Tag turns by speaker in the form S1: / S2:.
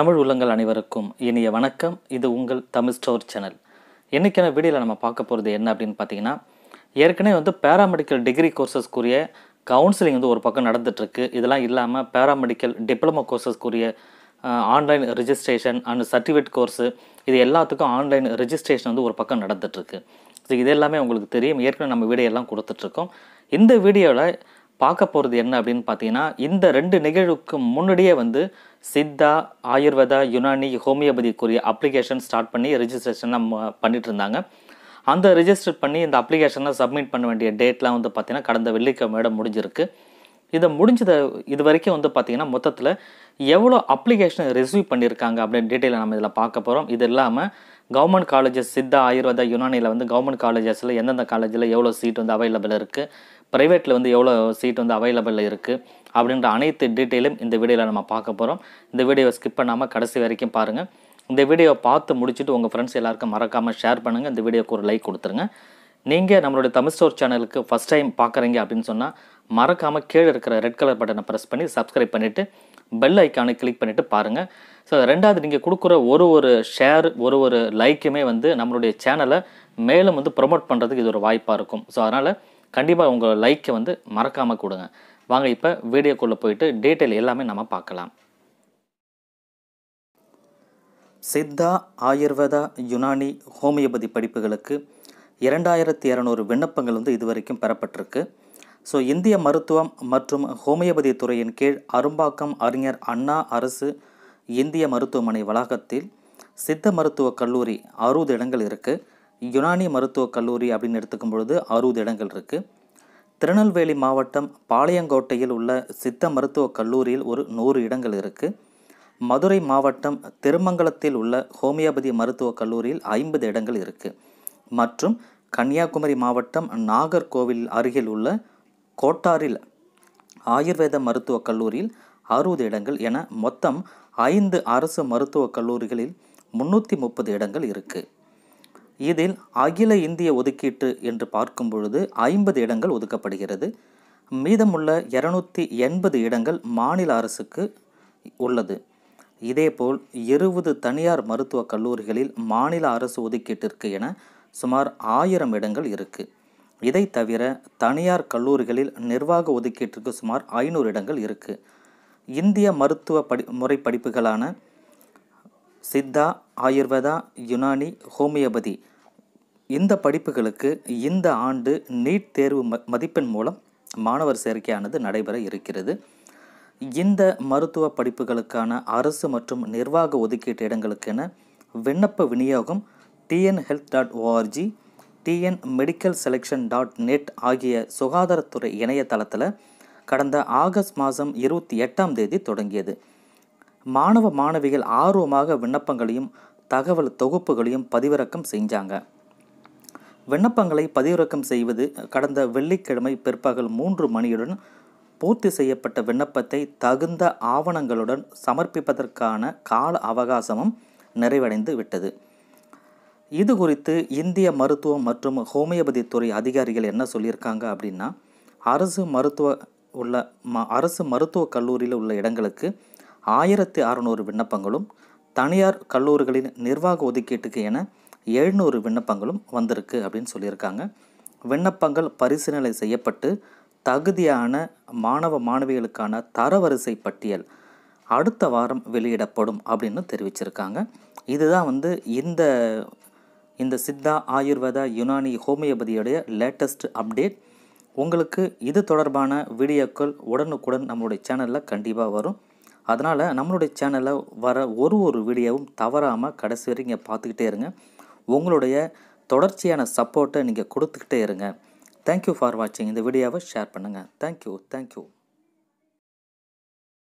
S1: தமிழ் உள்ளங்கள் அனைவருக்கும் இனிய வணக்கம் இது உங்கள் தமிழ் ஸ்டோர் சேனல் என்றைக்கான வீடியோவில் நம்ம பார்க்க போகிறது என்ன அப்படின்னு பார்த்தீங்கன்னா ஏற்கனவே வந்து பேராமெடிக்கல் டிகிரி கோர்சஸ்க்குரிய கவுன்சிலிங் வந்து ஒரு பக்கம் நடந்துகிட்ருக்கு இதெல்லாம் இல்லாமல் பேராமெடிக்கல் டிப்ளமோ கோர்சஸ்க்குரிய online registration and certificate course இது எல்லாத்துக்கும் ஆன்லைன் ரிஜிஸ்ட்ரேஷன் வந்து ஒரு பக்கம் நடந்துகிட்ருக்கு ஸோ இது எல்லாமே உங்களுக்கு தெரியும் ஏற்கனவே நம்ம வீடியோ எல்லாம் கொடுத்துட்ருக்கோம் இந்த வீடியோவில் பார்க்க போகிறது என்ன அப்படின்னு பார்த்தீங்கன்னா இந்த ரெண்டு நிகழ்வுக்கு முன்னாடியே வந்து சித்தா ஆயுர்வேதா யுனானி ஹோமியோபதிக்குரிய அப்ளிகேஷன் ஸ்டார்ட் பண்ணி ரிஜிஸ்ட்ரேஷன்லாம் பண்ணிகிட்டு இருந்தாங்க அந்த ரிஜிஸ்டர் பண்ணி இந்த அப்ளிகேஷன்லாம் சப்மிட் பண்ண வேண்டிய டேட்லாம் வந்து பார்த்திங்கன்னா கடந்த வெள்ளிக்கிழமையோட முடிஞ்சிருக்கு இதை முடிஞ்சதை இது வரைக்கும் வந்து பார்த்திங்கன்னா மொத்தத்தில் எவ்வளோ அப்ளிகேஷன் ரிசீவ் பண்ணியிருக்காங்க அப்படின்னு டீட்டெயில் நம்ம இதில் பார்க்க போகிறோம் இது இல்லாமல் கவர்மெண்ட் காலேஜஸ் சித்தா ஆயுர்வேதா யுனானியில் வந்து கவர்மெண்ட் காலேஜஸில் எந்தெந்த காலேஜில் எவ்வளோ சீட் வந்து அவைலபிள் இருக்குது ப்ரைவேட்டில் வந்து எவ்வளோ சீட் வந்து அவைலபிள் இருக்குது அப்படின்ற அனைத்து டீட்டெயிலும் இந்த வீடியோவில் நம்ம பார்க்க போகிறோம் இந்த வீடியோவை ஸ்கிப் பண்ணாமல் கடைசி வரைக்கும் பாருங்கள் இந்த வீடியோவை பார்த்து முடிச்சுட்டு உங்கள் ஃப்ரெண்ட்ஸ் எல்லாருக்கும் மறக்காமல் ஷேர் பண்ணுங்கள் இந்த வீடியோக்கு ஒரு லைக் கொடுத்துருங்க நீங்கள் நம்மளுடைய தமிழ் ஸ்டோர் சேனலுக்கு ஃபஸ்ட் டைம் பார்க்குறீங்க அப்படின்னு சொன்னால் மறக்காமல் கீழே இருக்கிற ரெட் கலர் பட்டனை ப்ரெஸ் பண்ணி சப்ஸ்கிரைப் பண்ணிவிட்டு பெல் ஐக்கானை கிளிக் பண்ணிவிட்டு பாருங்கள் ஸோ ரெண்டாவது நீங்கள் கொடுக்குற ஒரு ஒரு ஷேர் ஒரு ஒரு லைக்குமே வந்து நம்மளுடைய சேனலை மேலும் வந்து ப்ரொமோட் பண்ணுறதுக்கு இது ஒரு வாய்ப்பாக இருக்கும் ஸோ அதனால் கண்டிப்பாக உங்கள் லைக்கை வந்து மறக்காமல் கொடுங்க வாங்க இப்போ வீடியோக்குள்ளே போயிட்டு டீட்டெயில் எல்லாமே நம்ம பார்க்கலாம் சித்தா ஆயுர்வேதா யுனானி ஹோமியோபதி படிப்புகளுக்கு இரண்டாயிரத்தி இரநூறு விண்ணப்பங்கள் வந்து இதுவரைக்கும் பெறப்பட்டிருக்கு ஸோ இந்திய மருத்துவம் மற்றும் ஹோமியோபதி துறையின் கீழ் அரும்பாக்கம் அறிஞர் அண்ணா அரசு இந்திய மருத்துவமனை வளாகத்தில் சித்த மருத்துவக் கல்லூரி அறுபது இடங்கள் இருக்குது யுனானி மருத்துவக் கல்லூரி அப்படின்னு எடுத்துக்கும் பொழுது அறுபது இடங்கள் இருக்குது திருநெல்வேலி மாவட்டம் பாளையங்கோட்டையில் உள்ள சித்த மருத்துவக் கல்லூரியில் ஒரு நூறு இடங்கள் இருக்குது மதுரை மாவட்டம் திருமங்கலத்தில் உள்ள ஹோமியோபதி மருத்துவக் கல்லூரியில் ஐம்பது இடங்கள் இருக்குது மற்றும் கன்னியாகுமரி மாவட்டம் நாகர்கோவில் அருகில் உள்ள கோட்டாரில் ஆயுர்வேத மருத்துவக் கல்லூரியில் அறுபது இடங்கள் என மொத்தம் ஐந்து அரசு மருத்துவக் கல்லூரிகளில் முன்னூற்றி முப்பது இடங்கள் இருக்குது இதில் அகில இந்திய ஒதுக்கீட்டு என்று பார்க்கும் பொழுது ஐம்பது இடங்கள் ஒதுக்கப்படுகிறது மீதமுள்ள இரநூத்தி எண்பது இடங்கள் மாநில அரசுக்கு உள்ளது இதேபோல் இருபது தனியார் மருத்துவக் கல்லூரிகளில் மாநில அரசு ஒதுக்கீட்டிற்கு என சுமார் ஆயிரம் இடங்கள் இருக்குது இதை தவிர தனியார் கல்லூரிகளில் நிர்வாக ஒதுக்கீட்டிற்கு சுமார் ஐநூறு இடங்கள் இருக்குது இந்திய மருத்துவ படி முறை படிப்புகளான சித்தா ஆயுர்வேதா யுனானி ஹோமியோபதி இந்த படிப்புகளுக்கு இந்த ஆண்டு நீட் தேர்வு ம மதிப்பெண் மூலம் மாணவர் சேர்க்கையானது நடைபெற இருக்கிறது இந்த மருத்துவ படிப்புகளுக்கான அரசு மற்றும் நிர்வாக ஒதுக்கீட்டு இடங்களுக்கென விண்ணப்ப விநியோகம் TN health dot O R G TN medical selection dot net ஆகிய சுகாதாரத்துறை இணையதளத்தில் கடந்த ஆகஸ்ட் மாதம் இருபத்தி எட்டாம் தேதி தொடங்கியது மாணவ மாணவிகள் ஆர்வமாக விண்ணப்பங்களையும் தகவல் தொகுப்புகளையும் பதிவிறக்கம் செஞ்சாங்க விண்ணப்பங்களை பதிவிறக்கம் செய்வது கடந்த வெள்ளிக்கிழமை பிற்பகல் மூன்று மணியுடன் பூர்த்தி செய்யப்பட்ட விண்ணப்பத்தை தகுந்த ஆவணங்களுடன் சமர்ப்பிப்பதற்கான கால அவகாசமும் நிறைவடைந்து விட்டது இது குறித்து இந்திய மருத்துவம் மற்றும் ஹோமியோபதி துறை அதிகாரிகள் என்ன சொல்லியிருக்காங்க அப்படின்னா அரசு மருத்துவ உள்ள ம அரசு மருத்துவக் கல்லூரியில் உள்ள இடங்களுக்கு ஆயிரத்தி அறுநூறு விண்ணப்பங்களும் தனியார் கல்லூரிகளின் நிர்வாக ஒதுக்கீட்டுக்கு என எழுநூறு விண்ணப்பங்களும் வந்திருக்கு அப்படின்னு சொல்லியிருக்காங்க விண்ணப்பங்கள் பரிசீலனை செய்யப்பட்டு தகுதியான மாணவ மாணவிகளுக்கான தரவரிசை பட்டியல் அடுத்த வாரம் வெளியிடப்படும் அப்படின்னு தெரிவிச்சிருக்காங்க இதுதான் வந்து இந்த இந்த சித்தா ஆயுர்வேதா யுனானி ஹோமியோபதியுடைய லேட்டஸ்ட் அப்டேட் உங்களுக்கு இது தொடர்பான வீடியோக்கள் உடனுக்குடன் நம்மளுடைய சேனலில் கண்டிப்பாக வரும் அதனால் நம்மளுடைய சேனலில் வர ஒரு ஒரு வீடியோவும் தவறாமல் கடைசி வரை இங்கே பார்த்துக்கிட்டே இருங்க உங்களுடைய தொடர்ச்சியான சப்போர்ட்டை நீங்கள் கொடுத்துக்கிட்டே இருங்க தேங்க்யூ ஃபார் வாட்சிங் இந்த வீடியோவை ஷேர் பண்ணுங்கள் தேங்க்யூ தேங்க்யூ